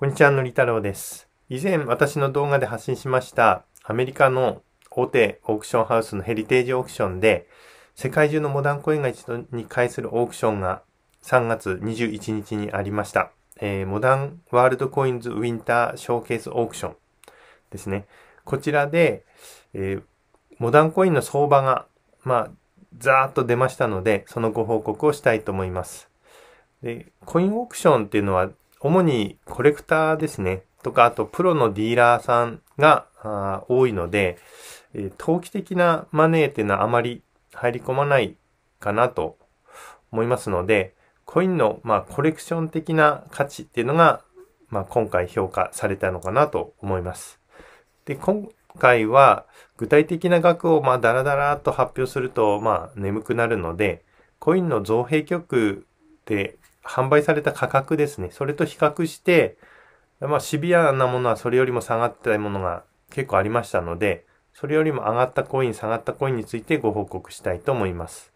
こんにちは、のり太郎です。以前私の動画で発信しましたアメリカの大手オークションハウスのヘリテージオークションで世界中のモダンコインが一度に会するオークションが3月21日にありました。えー、モダンワールドコインズウィンターショーケースオークションですね。こちらで、えー、モダンコインの相場が、まあ、ざーっと出ましたので、そのご報告をしたいと思います。で、コインオークションっていうのは主にコレクターですね。とか、あとプロのディーラーさんが多いので、投機的なマネーっていうのはあまり入り込まないかなと思いますので、コインの、まあ、コレクション的な価値っていうのが、まあ、今回評価されたのかなと思います。で、今回は具体的な額を、まあ、ダラダラと発表すると、まあ、眠くなるので、コインの造幣局で販売された価格ですね。それと比較して、まあシビアなものはそれよりも下がったものが結構ありましたので、それよりも上がったコイン、下がったコインについてご報告したいと思います。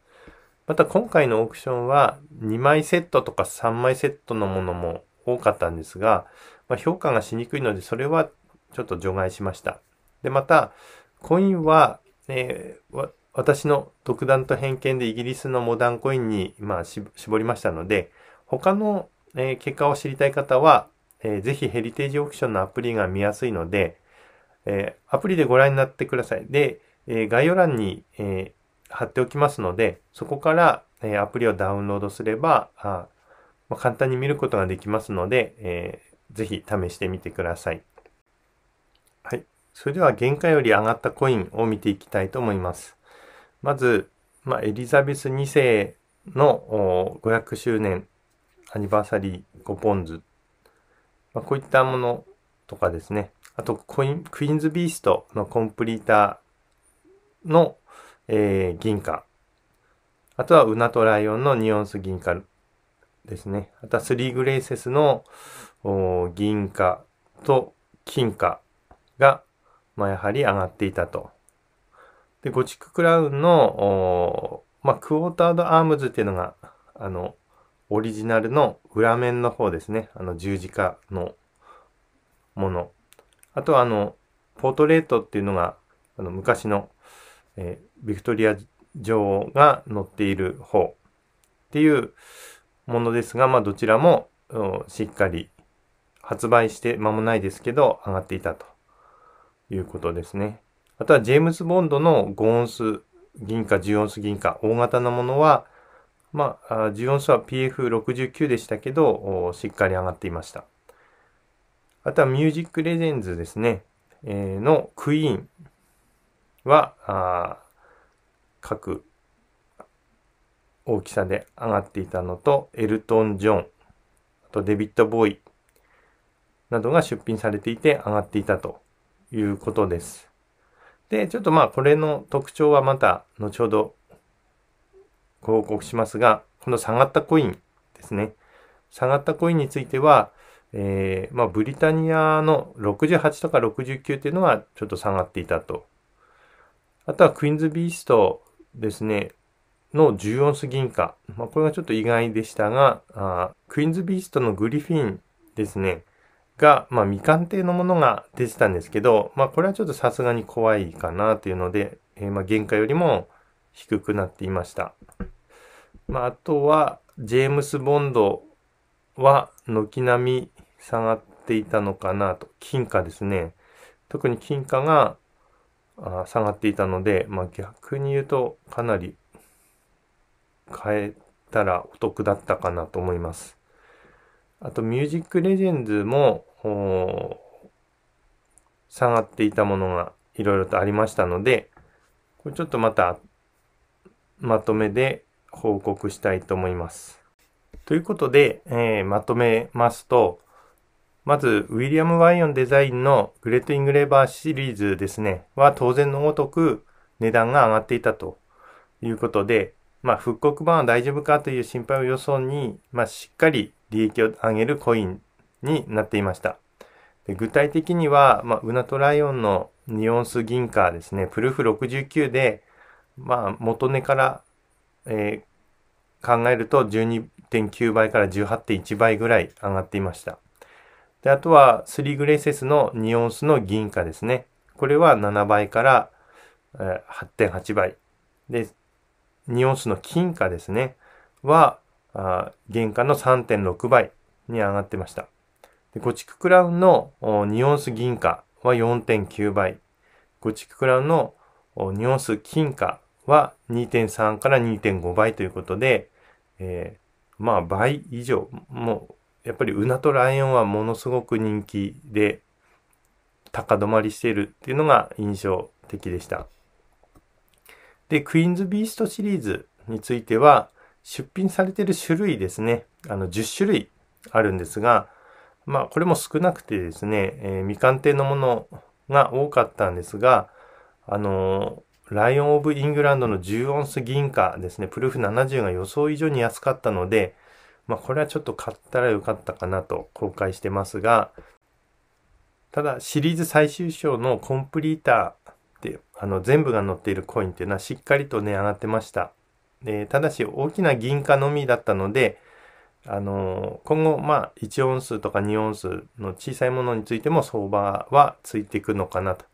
また今回のオークションは2枚セットとか3枚セットのものも多かったんですが、まあ、評価がしにくいのでそれはちょっと除外しました。で、またコインは、えー、私の独断と偏見でイギリスのモダンコインに、まあ、絞りましたので、他の、え結果を知りたい方は、えー、ぜひヘリテージオークションのアプリが見やすいので、えアプリでご覧になってください。で、え概要欄に、え貼っておきますので、そこから、えアプリをダウンロードすれば、あまあ、簡単に見ることができますので、えー、ぜひ試してみてください。はい。それでは原価より上がったコインを見ていきたいと思います。まず、まあ、エリザベス2世の500周年アニバーサリー5ポンズ、まあ、こういったものとかですね、あとコイン、クイーンズビーストのコンプリーターの、えー、銀貨、あとはウナとライオンのニオンス銀貨ですね、あとはスリーグレイセスの銀貨と金貨が、まあ、やはり上がっていたと。で、ゴチッククラウンの、まあ、クォータードアームズっていうのが、あの、オリジナルの裏面の方ですね。あの十字架のもの。あとはあの、ポートレートっていうのが、あの昔の、えー、ビクトリア女王が載っている方っていうものですが、まあどちらもしっかり発売して間もないですけど上がっていたということですね。あとはジェームズ・ボンドの5ーンス銀貨、10オンス銀貨、大型のものはまあ、オン素は PF69 でしたけど、しっかり上がっていました。あとはミュージックレジェンズですね、えー、のクイーンは、あ各大きさで上がっていたのと、エルトン・ジョン、あとデビッド・ボーイなどが出品されていて上がっていたということです。で、ちょっとまあこれの特徴はまた後ほどご報告しますが、この下がったコインですね。下がったコインについては、えー、まあ、ブリタニアの68とか69っていうのはちょっと下がっていたと。あとはクイーンズビーストですね、の10オンス銀貨。まあ、これがちょっと意外でしたが、あクイーンズビーストのグリフィンですね、が、まあ、未鑑定のものが出てたんですけど、まあ、これはちょっとさすがに怖いかなというので、えー、まあ、原価よりも低くなっていました。まあ、あとは、ジェームス・ボンドは軒並み下がっていたのかなと。金貨ですね。特に金貨が下がっていたので、まあ、逆に言うとかなり変えたらお得だったかなと思います。あと、ミュージックレジェンズも下がっていたものがいろいろとありましたので、これちょっとまたまとめで報告したいと思います。ということで、えー、まとめますと、まず、ウィリアム・ワイオンデザインのグレート・イングレーバーシリーズですね、は当然のごとく値段が上がっていたということで、まあ、復刻版は大丈夫かという心配をよそに、まあ、しっかり利益を上げるコインになっていました。で具体的には、まあ、ウナトライオンのニオンス銀貨ですね、プルーフ69で、まあ、元値からえー、考えると12.9倍から18.1倍ぐらい上がっていました。で、あとは3グレイセスのニオンスの銀貨ですね。これは7倍から8.8倍。で、ニオンスの金貨ですね。は、原価の3.6倍に上がってました。でゴチククラウンのニオンス銀貨は4.9倍。ゴチククラウンのニオンス金貨は2.3から2.5倍ということで、えー、まあ倍以上、もうやっぱりウナとライオンはものすごく人気で高止まりしているっていうのが印象的でした。で、クイーンズビーストシリーズについては出品されている種類ですね、あの10種類あるんですが、まあこれも少なくてですね、えー、未鑑定のものが多かったんですが、あのーライオン・オブ・イングランドの10オンス銀貨ですね、プルーフ70が予想以上に安かったので、まあこれはちょっと買ったらよかったかなと公開してますが、ただシリーズ最終章のコンプリーターってあの全部が載っているコインっていうのはしっかりと値、上がってました。でただし大きな銀貨のみだったので、あの今後まあ1音数とか2音数の小さいものについても相場はついていくのかなと。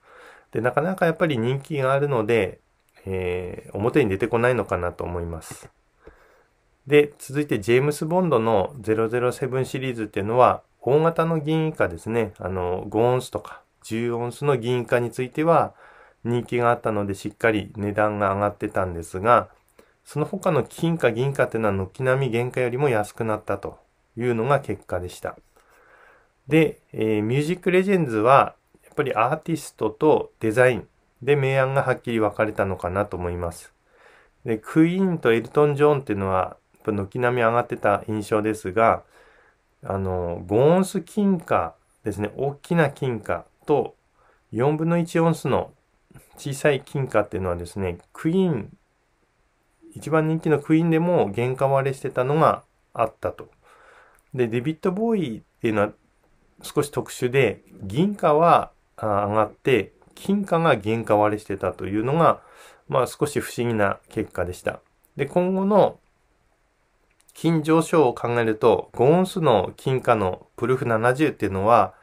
で、なかなかやっぱり人気があるので、えー、表に出てこないのかなと思います。で、続いてジェームス・ボンドの007シリーズっていうのは、大型の銀以下ですね、あの、5オンスとか10オンスの銀以下については、人気があったのでしっかり値段が上がってたんですが、その他の金貨銀貨っていうのは軒並み原価よりも安くなったというのが結果でした。で、えー、ミュージックレジェンズはやっぱりアーティストとデザインで明暗がはっきり分かれたのかなと思います。で、クイーンとエルトン・ジョーンっていうのは、軒並み上がってた印象ですが、あの、5ーンス金貨ですね、大きな金貨と4分の1オンスの小さい金貨っていうのはですね、クイーン、一番人気のクイーンでも原価割れしてたのがあったと。で、デビットボーイっていうのは少し特殊で、銀貨は上がって、金貨が原価割れしてたというのが、まあ少し不思議な結果でした。で、今後の金上昇を考えると、5ーンスの金貨のプルフ70っていうのは、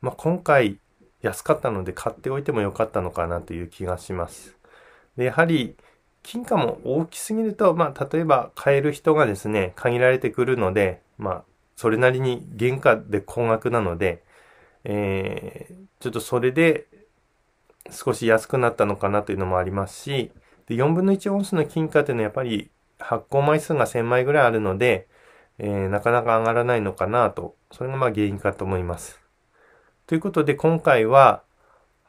まあ、今回安かったので買っておいてもよかったのかなという気がします。で、やはり金貨も大きすぎると、まあ、例えば買える人がですね、限られてくるので、まあ、それなりに原価で高額なので、えー、ちょっとそれで少し安くなったのかなというのもありますし、で4分の1オンスの金貨というのはやっぱり発行枚数が1000枚ぐらいあるので、えー、なかなか上がらないのかなと、それがまあ原因かと思います。ということで今回は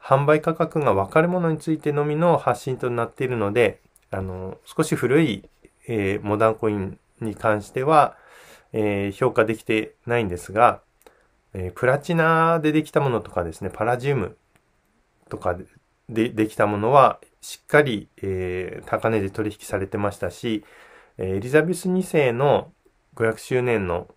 販売価格が分かるものについてのみの発信となっているので、あの、少し古い、えー、モダンコインに関しては、えー、評価できてないんですが、えー、プラチナでできたものとかですね、パラジウムとかでできたものは、しっかり、えー、高値で取引されてましたし、えエリザベス2世の500周年の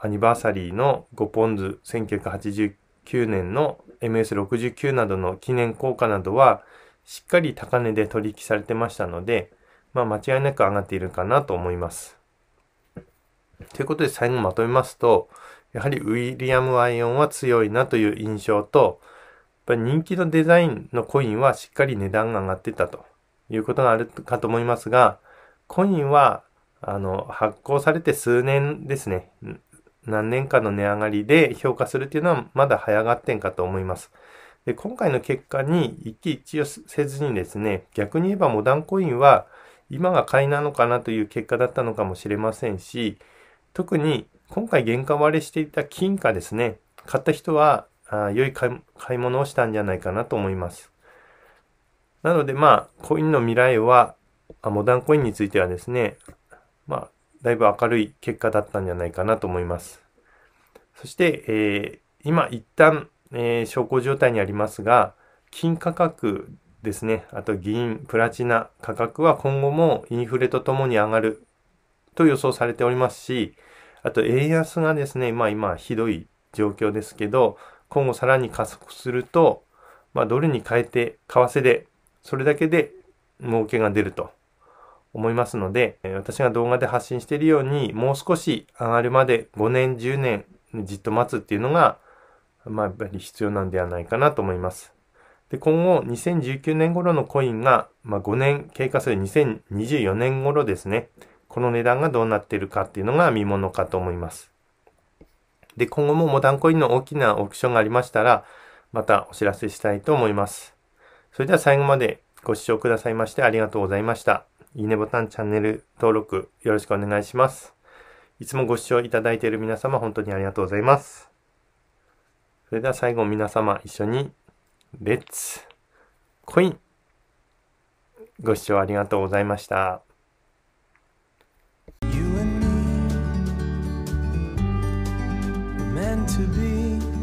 アニバーサリーの5ポンズ1989年の MS69 などの記念硬貨などはしっかり高値で取引されてましたので、まあ、間違いなく上がっているかなと思います。ということで最後まとめますと、やはりウィリアム・アイオンは強いなという印象と、やっぱり人気のデザインのコインはしっかり値段が上がってたということがあるかと思いますが、コインは、あの、発行されて数年ですね。何年かの値上がりで評価するっていうのはまだ早がってんかと思います。で、今回の結果に一喜一憂せずにですね、逆に言えばモダンコインは今が買いなのかなという結果だったのかもしれませんし、特に今回原価割れしていた金貨ですね、買った人はあ良い買い物をしたんじゃないかなと思います。なのでまあ、コインの未来は、モダンコインについてはですね、まあ、だいぶ明るい結果だったんじゃないかなと思います。そして、えー、今一旦、えー、小康状態にありますが、金価格ですね、あと銀、プラチナ価格は今後もインフレとともに上がると予想されておりますし、あと円安がですね、まあ今ひどい状況ですけど、今後さらに加速すると、まあドルに変えて、為替で、それだけで儲けが出ると思いますので、私が動画で発信しているように、もう少し上がるまで5年、10年じっと待つっていうのが、まあやっぱり必要なんではないかなと思います。で、今後2019年頃のコインが、まあ5年経過する2024年頃ですね。この値段がどうなっているかっていうのが見ものかと思います。で、今後もモダンコインの大きなオークションがありましたら、またお知らせしたいと思います。それでは最後までご視聴くださいましてありがとうございました。いいねボタン、チャンネル登録よろしくお願いします。いつもご視聴いただいている皆様本当にありがとうございます。それでは最後皆様一緒に、レッツコインご視聴ありがとうございました。You.